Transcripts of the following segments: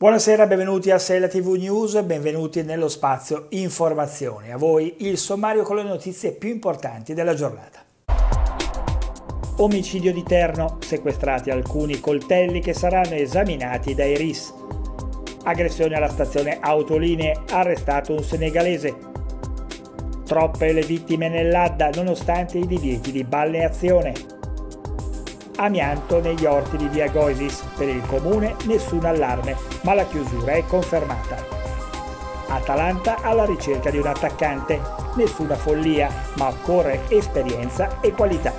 Buonasera, benvenuti a Sella TV News, benvenuti nello spazio Informazioni. A voi il sommario con le notizie più importanti della giornata. Omicidio di Terno, sequestrati alcuni coltelli che saranno esaminati dai RIS. Aggressione alla stazione Autoline, arrestato un senegalese. Troppe le vittime nell'Adda nonostante i divieti di balneazione amianto negli orti di via Goisis. Per il comune nessun allarme, ma la chiusura è confermata. Atalanta alla ricerca di un attaccante, nessuna follia, ma occorre esperienza e qualità.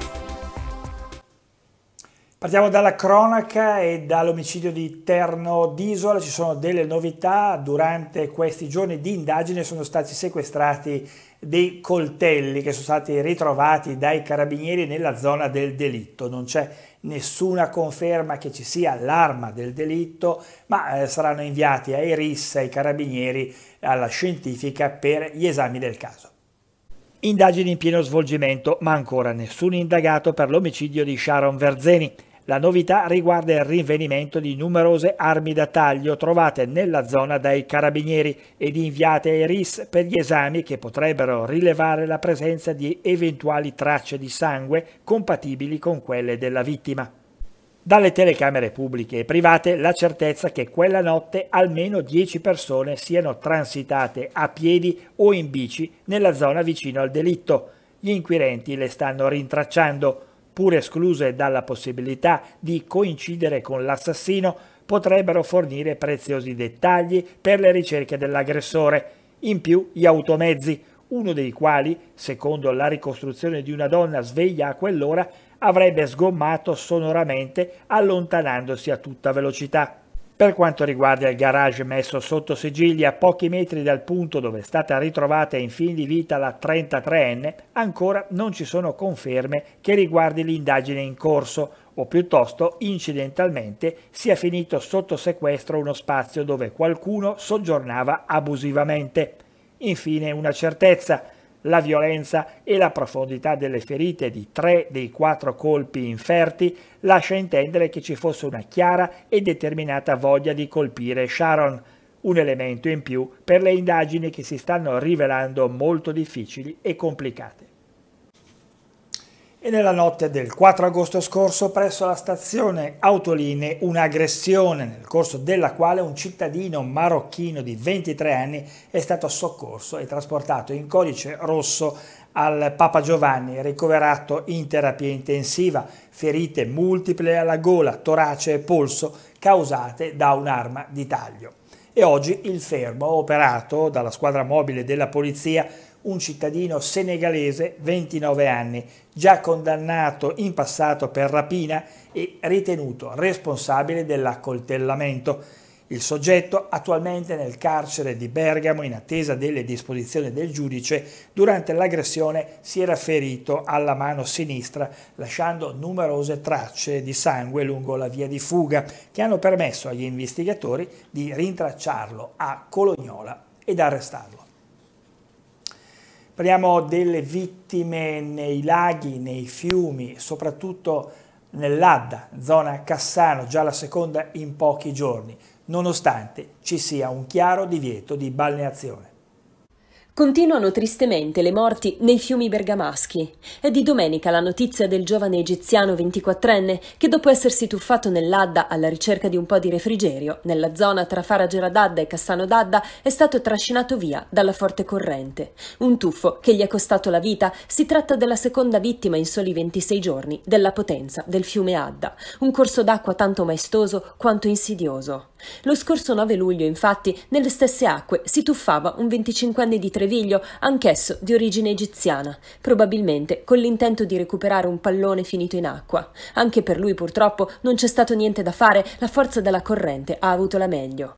Partiamo dalla cronaca e dall'omicidio di Terno d'Isola, ci sono delle novità, durante questi giorni di indagine sono stati sequestrati dei coltelli che sono stati ritrovati dai carabinieri nella zona del delitto. Non c'è nessuna conferma che ci sia l'arma del delitto, ma eh, saranno inviati ai RIS, ai carabinieri, alla scientifica per gli esami del caso. Indagini in pieno svolgimento, ma ancora nessun indagato per l'omicidio di Sharon Verzeni. La novità riguarda il rinvenimento di numerose armi da taglio trovate nella zona dai carabinieri ed inviate ai RIS per gli esami che potrebbero rilevare la presenza di eventuali tracce di sangue compatibili con quelle della vittima. Dalle telecamere pubbliche e private la certezza che quella notte almeno 10 persone siano transitate a piedi o in bici nella zona vicino al delitto. Gli inquirenti le stanno rintracciando pur escluse dalla possibilità di coincidere con l'assassino, potrebbero fornire preziosi dettagli per le ricerche dell'aggressore. In più gli automezzi, uno dei quali, secondo la ricostruzione di una donna sveglia a quell'ora, avrebbe sgommato sonoramente allontanandosi a tutta velocità. Per quanto riguarda il garage messo sotto sigilli a pochi metri dal punto dove è stata ritrovata in fin di vita la 33enne, ancora non ci sono conferme che riguardi l'indagine in corso o piuttosto incidentalmente sia finito sotto sequestro uno spazio dove qualcuno soggiornava abusivamente. Infine una certezza, la violenza e la profondità delle ferite di tre dei quattro colpi inferti lascia intendere che ci fosse una chiara e determinata voglia di colpire Sharon, un elemento in più per le indagini che si stanno rivelando molto difficili e complicate. E nella notte del 4 agosto scorso presso la stazione Autoline un'aggressione nel corso della quale un cittadino marocchino di 23 anni è stato soccorso e trasportato in codice rosso al Papa Giovanni, ricoverato in terapia intensiva, ferite multiple alla gola, torace e polso causate da un'arma di taglio. E oggi il fermo operato dalla squadra mobile della polizia un cittadino senegalese, 29 anni, già condannato in passato per rapina e ritenuto responsabile dell'accoltellamento. Il soggetto attualmente nel carcere di Bergamo in attesa delle disposizioni del giudice durante l'aggressione si era ferito alla mano sinistra lasciando numerose tracce di sangue lungo la via di fuga che hanno permesso agli investigatori di rintracciarlo a Colognola ed arrestarlo. Parliamo delle vittime nei laghi, nei fiumi, soprattutto nell'Adda, zona Cassano, già la seconda in pochi giorni, nonostante ci sia un chiaro divieto di balneazione. Continuano tristemente le morti nei fiumi bergamaschi. È di domenica la notizia del giovane egiziano 24enne che dopo essersi tuffato nell'Adda alla ricerca di un po' di refrigerio, nella zona tra Faragera d'Adda e Cassano d'Adda, è stato trascinato via dalla forte corrente. Un tuffo che gli ha costato la vita, si tratta della seconda vittima in soli 26 giorni della potenza del fiume Adda, un corso d'acqua tanto maestoso quanto insidioso. Lo scorso 9 luglio, infatti, nelle stesse acque si tuffava un 25enne di Treviglio, anch'esso di origine egiziana, probabilmente con l'intento di recuperare un pallone finito in acqua. Anche per lui, purtroppo, non c'è stato niente da fare, la forza della corrente ha avuto la meglio.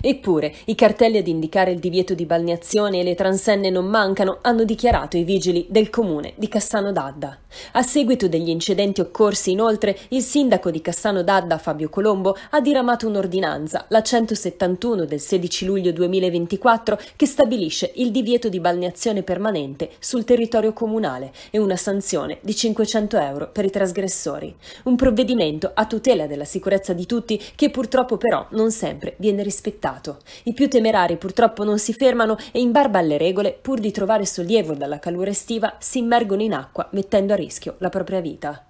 Eppure, i cartelli ad indicare il divieto di balneazione e le transenne non mancano, hanno dichiarato i vigili del comune di Cassano d'Adda. A seguito degli incidenti occorsi, inoltre, il sindaco di Cassano d'Adda, Fabio Colombo, ha diramato un'ordinanza, la 171 del 16 luglio 2024, che stabilisce il divieto di balneazione permanente sul territorio comunale e una sanzione di 500 euro per i trasgressori. Un provvedimento a tutela della sicurezza di tutti che purtroppo però non sempre viene rispettato inaspettato. I più temerari purtroppo non si fermano e in barba alle regole, pur di trovare sollievo dalla calura estiva, si immergono in acqua mettendo a rischio la propria vita.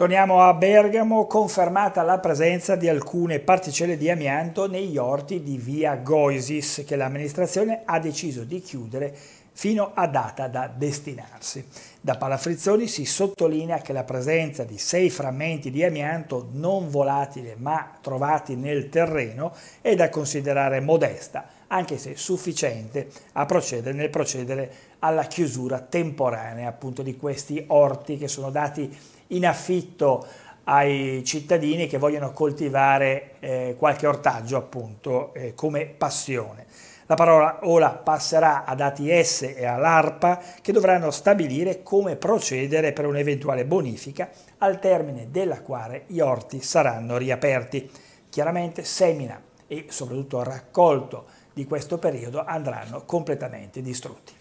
Torniamo a Bergamo, confermata la presenza di alcune particelle di amianto negli orti di via Goisis che l'amministrazione ha deciso di chiudere fino a data da destinarsi. Da Palafrizzoni si sottolinea che la presenza di sei frammenti di amianto non volatile ma trovati nel terreno è da considerare modesta, anche se sufficiente a procedere nel procedere alla chiusura temporanea appunto di questi orti che sono dati in affitto ai cittadini che vogliono coltivare eh, qualche ortaggio appunto eh, come passione. La parola ora passerà ad ATS e all'ARPA che dovranno stabilire come procedere per un'eventuale bonifica al termine della quale gli orti saranno riaperti. Chiaramente semina e soprattutto raccolto di questo periodo andranno completamente distrutti.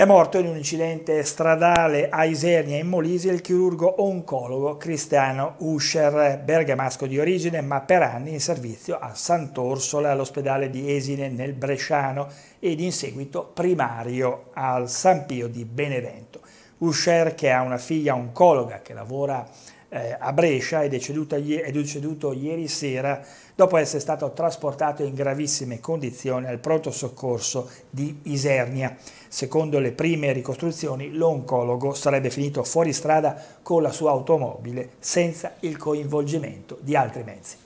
È morto in un incidente stradale a Isernia in Molise il chirurgo oncologo Cristiano Usher, bergamasco di origine ma per anni in servizio a Sant'Orsola all'ospedale di Esine nel Bresciano ed in seguito primario al San Pio di Benevento. Usher, che ha una figlia oncologa che lavora eh, a Brescia, è deceduto, è deceduto ieri sera dopo essere stato trasportato in gravissime condizioni al pronto soccorso di Isernia. Secondo le prime ricostruzioni, l'oncologo sarebbe finito fuori strada con la sua automobile senza il coinvolgimento di altri mezzi.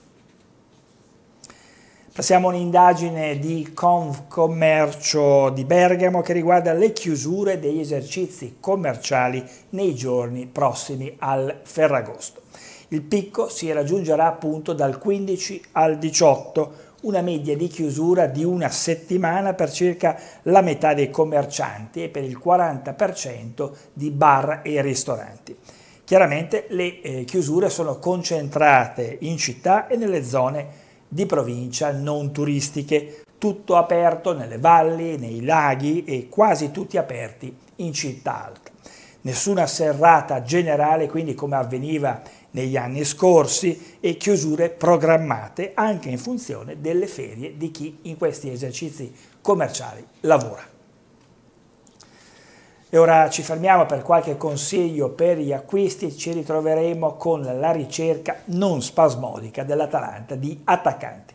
Passiamo a un'indagine di Commercio di Bergamo che riguarda le chiusure degli esercizi commerciali nei giorni prossimi al Ferragosto. Il picco si raggiungerà appunto dal 15 al 18, una media di chiusura di una settimana per circa la metà dei commercianti e per il 40% di bar e ristoranti. Chiaramente le eh, chiusure sono concentrate in città e nelle zone di provincia non turistiche, tutto aperto nelle valli, nei laghi e quasi tutti aperti in città alta. Nessuna serrata generale, quindi come avveniva negli anni scorsi, e chiusure programmate anche in funzione delle ferie di chi in questi esercizi commerciali lavora. E ora ci fermiamo per qualche consiglio per gli acquisti, ci ritroveremo con la ricerca non spasmodica dell'Atalanta di attaccanti.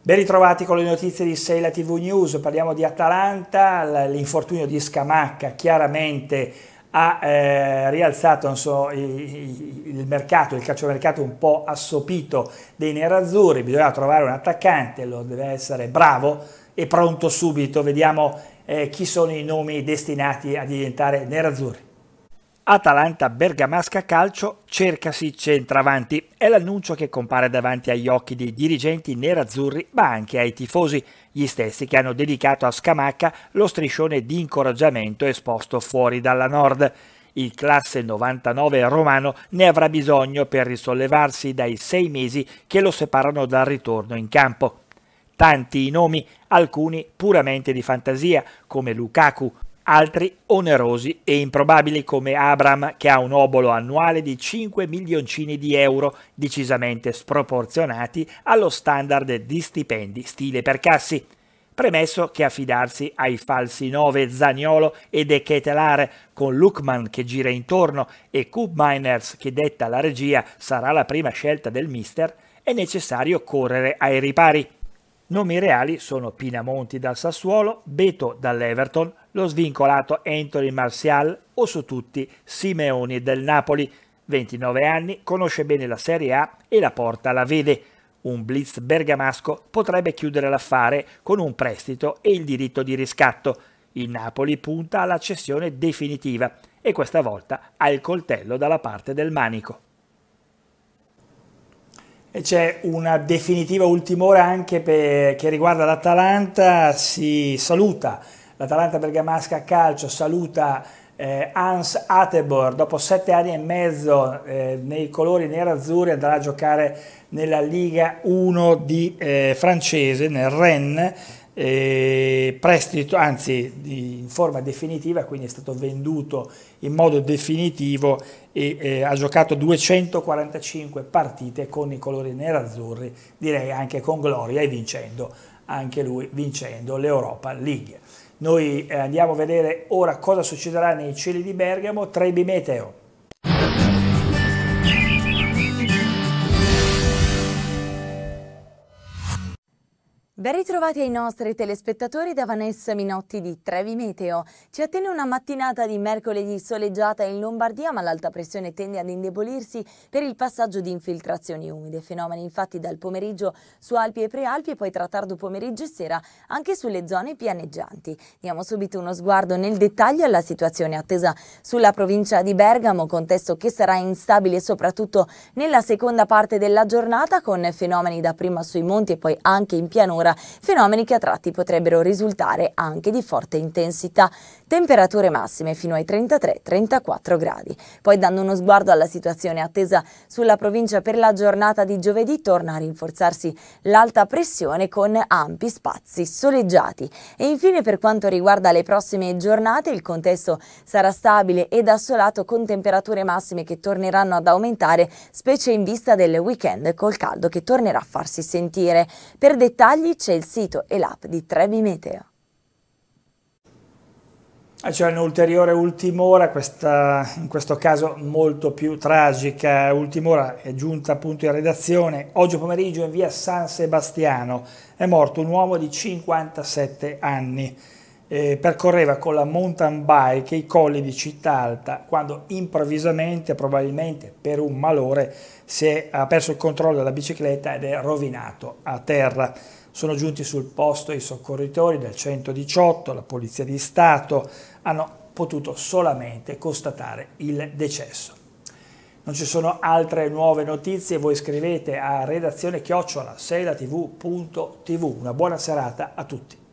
Ben ritrovati con le notizie di Sela TV News, parliamo di Atalanta, l'infortunio di Scamacca chiaramente ha eh, rialzato so, il mercato, il calciomercato un po' assopito dei nerazzurri, bisogna trovare un attaccante, lo deve essere bravo e pronto subito, vediamo eh, chi sono i nomi destinati a diventare nerazzurri. Atalanta Bergamasca Calcio cercasi centravanti. È l'annuncio che compare davanti agli occhi dei dirigenti nerazzurri, ma anche ai tifosi, gli stessi che hanno dedicato a Scamacca lo striscione di incoraggiamento esposto fuori dalla Nord. Il classe 99 romano ne avrà bisogno per risollevarsi dai sei mesi che lo separano dal ritorno in campo. Tanti i nomi, alcuni puramente di fantasia, come Lukaku, altri onerosi e improbabili come Abram che ha un obolo annuale di 5 milioncini di euro, decisamente sproporzionati allo standard di stipendi stile per cassi. Premesso che affidarsi ai falsi 9 Zaniolo e De Ketelare con Lukman che gira intorno e Miners che detta la regia sarà la prima scelta del mister, è necessario correre ai ripari. Nomi reali sono Pinamonti dal Sassuolo, Beto dall'Everton, lo svincolato Anthony Martial o su tutti Simeoni del Napoli. 29 anni, conosce bene la Serie A e la porta la vede. Un blitz bergamasco potrebbe chiudere l'affare con un prestito e il diritto di riscatto. Il Napoli punta alla cessione definitiva e questa volta ha il coltello dalla parte del manico. C'è una definitiva ultima ora anche per, che riguarda l'Atalanta, si saluta l'Atalanta Bergamasca Calcio, saluta eh, Hans Atebor dopo sette anni e mezzo eh, nei colori nero-azzurri andrà a giocare nella Liga 1 di eh, francese, nel Rennes eh, prestito, anzi in forma definitiva, quindi è stato venduto in modo definitivo e eh, ha giocato 245 partite con i colori nerazzurri, direi anche con gloria e vincendo, anche lui vincendo l'Europa League. Noi eh, andiamo a vedere ora cosa succederà nei cieli di Bergamo, Trebi Meteo. Ben ritrovati ai nostri telespettatori da Vanessa Minotti di Trevi Meteo. Ci attende una mattinata di mercoledì soleggiata in Lombardia, ma l'alta pressione tende ad indebolirsi per il passaggio di infiltrazioni umide. Fenomeni infatti dal pomeriggio su Alpi e Prealpi e poi tra tardo pomeriggio e sera anche sulle zone pianeggianti. Diamo subito uno sguardo nel dettaglio alla situazione attesa sulla provincia di Bergamo, contesto che sarà instabile soprattutto nella seconda parte della giornata con fenomeni dapprima sui monti e poi anche in pianura ora, fenomeni che a tratti potrebbero risultare anche di forte intensità. Temperature massime fino ai 33-34 gradi. Poi dando uno sguardo alla situazione attesa sulla provincia per la giornata di giovedì torna a rinforzarsi l'alta pressione con ampi spazi soleggiati. E infine per quanto riguarda le prossime giornate il contesto sarà stabile ed assolato con temperature massime che torneranno ad aumentare specie in vista del weekend col caldo che tornerà a farsi sentire. Per dettagli c'è il sito e l'app di Trebi Meteo. Ah, c'è un'ulteriore ultim'ora, questa, in questo caso molto più tragica, ultim'ora è giunta appunto in redazione, oggi pomeriggio in via San Sebastiano è morto un uomo di 57 anni, eh, percorreva con la mountain bike i colli di Città Alta quando improvvisamente, probabilmente per un malore, si è, ha perso il controllo della bicicletta ed è rovinato a terra. Sono giunti sul posto i soccorritori del 118, la Polizia di Stato, hanno potuto solamente constatare il decesso. Non ci sono altre nuove notizie, voi scrivete a redazione chiocciola seidatv.tv. Una buona serata a tutti.